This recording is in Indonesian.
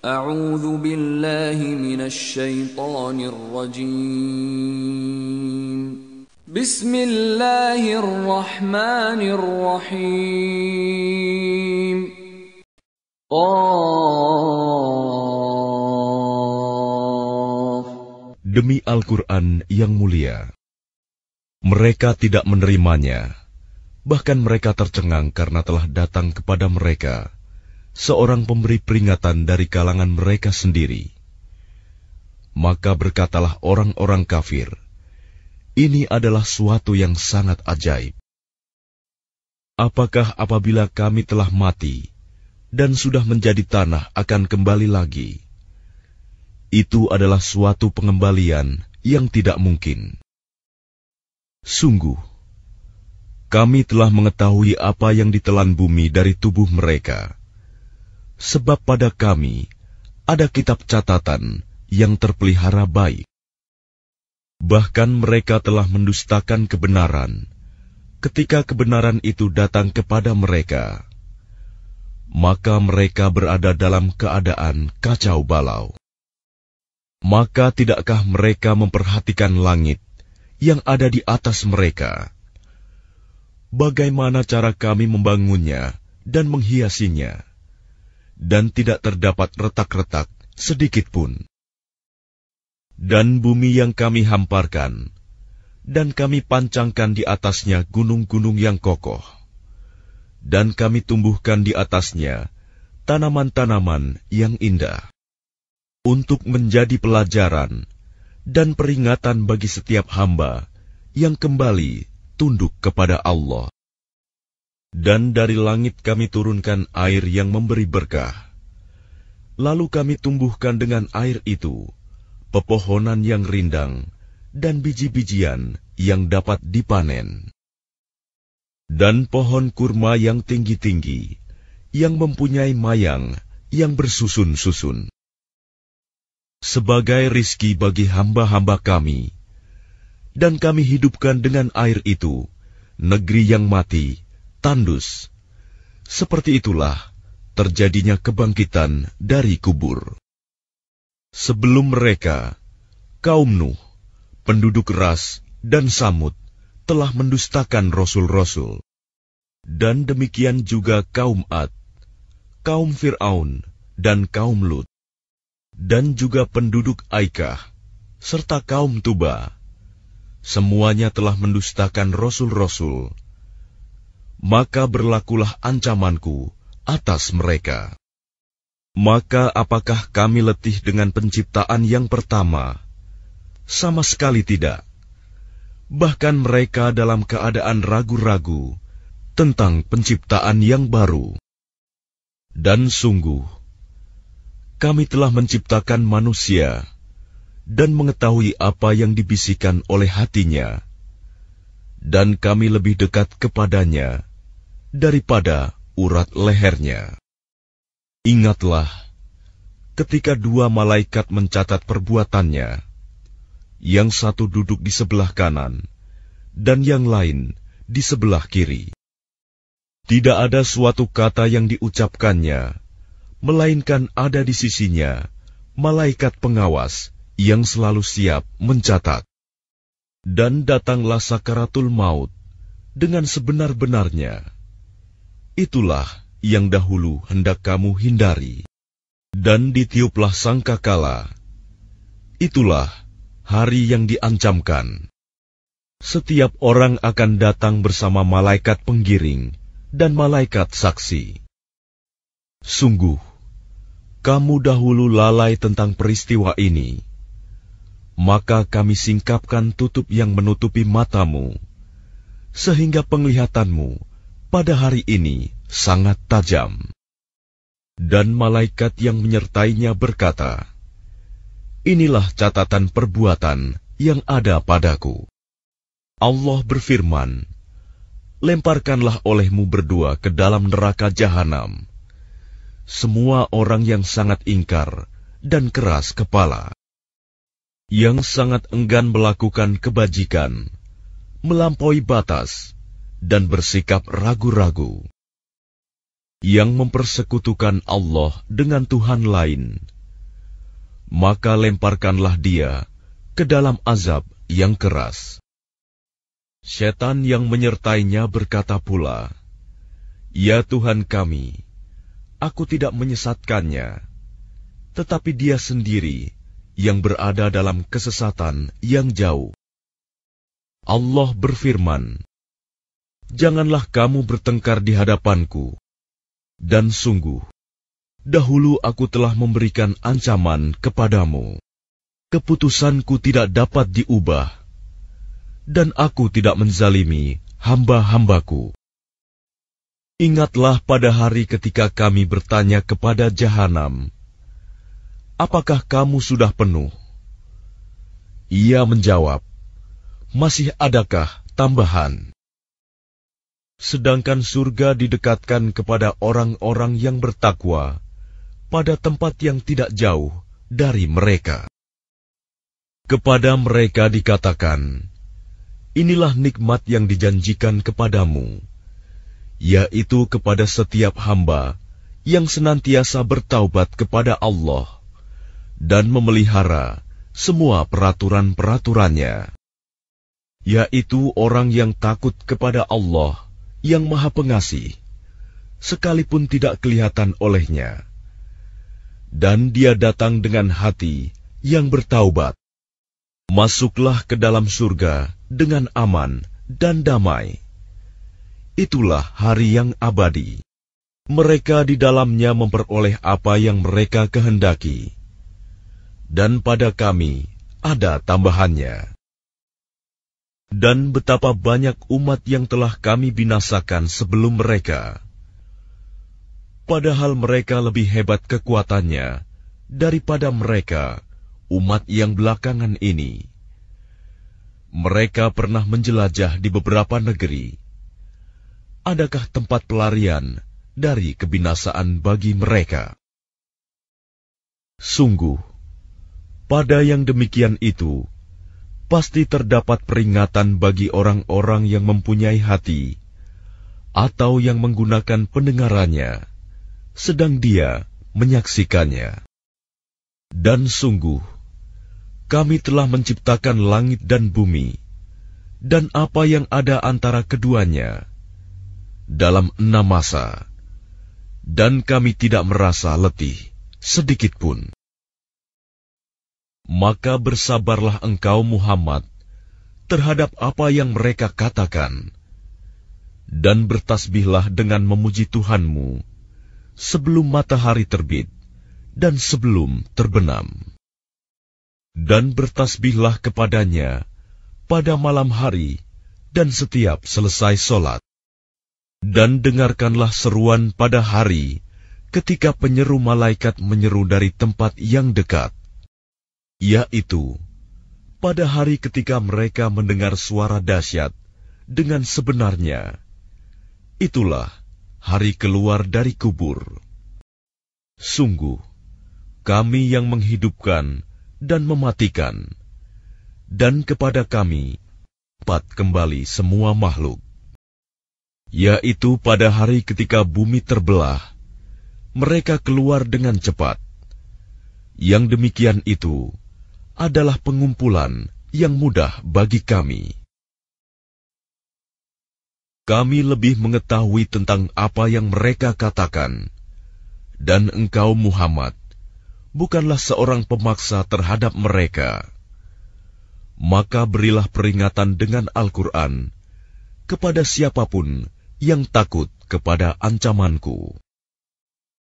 أعوذ بالله من الشيطان الرجيم بسم الله الرحمن الرحيم قاف Demi Al-Quran yang mulia, mereka tidak menerimanya, bahkan mereka tercengang karena telah datang kepada mereka seorang pemberi peringatan dari kalangan mereka sendiri. Maka berkatalah orang-orang kafir, "Ini adalah suatu yang sangat ajaib. Apakah apabila kami telah mati dan sudah menjadi tanah akan kembali lagi?" Itu adalah suatu pengembalian yang tidak mungkin. Sungguh, kami telah mengetahui apa yang ditelan bumi dari tubuh mereka sebab pada kami ada kitab catatan yang terpelihara baik. Bahkan mereka telah mendustakan kebenaran ketika kebenaran itu datang kepada mereka. Maka mereka berada dalam keadaan kacau balau. Maka tidakkah mereka memperhatikan langit yang ada di atas mereka? Bagaimana cara kami membangunnya dan menghiasinya? dan tidak terdapat retak-retak sedikit pun. Dan bumi yang kami hamparkan, dan kami pancangkan di atasnya gunung-gunung yang kokoh, dan kami tumbuhkan di atasnya tanaman-tanaman yang indah, untuk menjadi pelajaran dan peringatan bagi setiap hamba yang kembali tunduk kepada Allah. Dan dari langit kami turunkan air yang memberi berkah. Lalu kami tumbuhkan dengan air itu pepohonan yang rindang dan biji-bijian yang dapat dipanen. Dan pohon kurma yang tinggi-tinggi, yang mempunyai mayang yang bersusun-susun. Sebagai rizki bagi hamba-hamba kami, dan kami hidupkan dengan air itu negeri yang mati tandus. Seperti itulah terjadinya kebangkitan dari kubur. Sebelum mereka, kaum Nuh, penduduk ras dan samud telah mendustakan rasul-rasul. Dan demikian juga kaum Ad, kaum Fir'aun, dan kaum Lut. Dan juga penduduk Aikah, serta kaum Tuba. Semuanya telah mendustakan rasul-rasul maka berlakulah ancamanku atas mereka. Maka apakah kami letih dengan penciptaan yang pertama? Sama sekali tidak. Bahkan mereka dalam keadaan ragu-ragu tentang penciptaan yang baru. Dan sungguh, kami telah menciptakan manusia dan mengetahui apa yang dibisikkan oleh hatinya, dan kami lebih dekat kepadanya daripada urat lehernya. Ingatlah, ketika dua malaikat mencatat perbuatannya, yang satu duduk di sebelah kanan, dan yang lain di sebelah kiri. Tidak ada suatu kata yang diucapkannya, melainkan ada di sisinya malaikat pengawas yang selalu siap mencatat. Dan datanglah sakaratul maut dengan sebenar-benarnya itulah yang dahulu hendak kamu hindari. Dan ditiuplah kala. Itulah hari yang diancamkan. Setiap orang akan datang bersama malaikat penggiring dan malaikat saksi. Sungguh, kamu dahulu lalai tentang peristiwa ini. Maka kami singkapkan tutup yang menutupi matamu, sehingga penglihatanmu pada hari ini sangat tajam. Dan malaikat yang menyertainya berkata, Inilah catatan perbuatan yang ada padaku. Allah berfirman, Lemparkanlah olehmu berdua ke dalam neraka jahanam. Semua orang yang sangat ingkar dan keras kepala. Yang sangat enggan melakukan kebajikan, melampaui batas, dan bersikap ragu-ragu, yang mempersekutukan Allah dengan Tuhan lain, maka lemparkanlah dia ke dalam azab yang keras. Setan yang menyertainya berkata pula, "Ya Tuhan kami, aku tidak menyesatkannya, tetapi dia sendiri yang berada dalam kesesatan yang jauh." Allah berfirman, janganlah kamu bertengkar di hadapanku. Dan sungguh, dahulu aku telah memberikan ancaman kepadamu. Keputusanku tidak dapat diubah, dan aku tidak menzalimi hamba-hambaku. Ingatlah pada hari ketika kami bertanya kepada Jahanam, Apakah kamu sudah penuh? Ia menjawab, Masih adakah tambahan? sedangkan surga didekatkan kepada orang-orang yang bertakwa pada tempat yang tidak jauh dari mereka. Kepada mereka dikatakan, Inilah nikmat yang dijanjikan kepadamu, yaitu kepada setiap hamba yang senantiasa bertaubat kepada Allah dan memelihara semua peraturan-peraturannya, yaitu orang yang takut kepada Allah yang Maha Pengasih, sekalipun tidak kelihatan olehnya, dan dia datang dengan hati yang bertaubat. Masuklah ke dalam surga dengan aman dan damai. Itulah hari yang abadi. Mereka di dalamnya memperoleh apa yang mereka kehendaki, dan pada kami ada tambahannya dan betapa banyak umat yang telah kami binasakan sebelum mereka. Padahal mereka lebih hebat kekuatannya daripada mereka, umat yang belakangan ini. Mereka pernah menjelajah di beberapa negeri. Adakah tempat pelarian dari kebinasaan bagi mereka? Sungguh, pada yang demikian itu, pasti terdapat peringatan bagi orang-orang yang mempunyai hati atau yang menggunakan pendengarannya, sedang dia menyaksikannya. Dan sungguh, kami telah menciptakan langit dan bumi, dan apa yang ada antara keduanya, dalam enam masa, dan kami tidak merasa letih sedikitpun. Maka bersabarlah engkau Muhammad terhadap apa yang mereka katakan, dan bertasbihlah dengan memuji Tuhanmu sebelum matahari terbit dan sebelum terbenam. Dan bertasbihlah kepadanya pada malam hari dan setiap selesai solat. Dan dengarkanlah seruan pada hari ketika penyeru malaikat menyeru dari tempat yang dekat yaitu pada hari ketika mereka mendengar suara dahsyat dengan sebenarnya. Itulah hari keluar dari kubur. Sungguh, kami yang menghidupkan dan mematikan, dan kepada kami pat kembali semua makhluk. Yaitu pada hari ketika bumi terbelah, mereka keluar dengan cepat. Yang demikian itu, adalah pengumpulan yang mudah bagi kami. Kami lebih mengetahui tentang apa yang mereka katakan, dan engkau, Muhammad, bukanlah seorang pemaksa terhadap mereka. Maka berilah peringatan dengan Al-Quran kepada siapapun yang takut kepada ancamanku.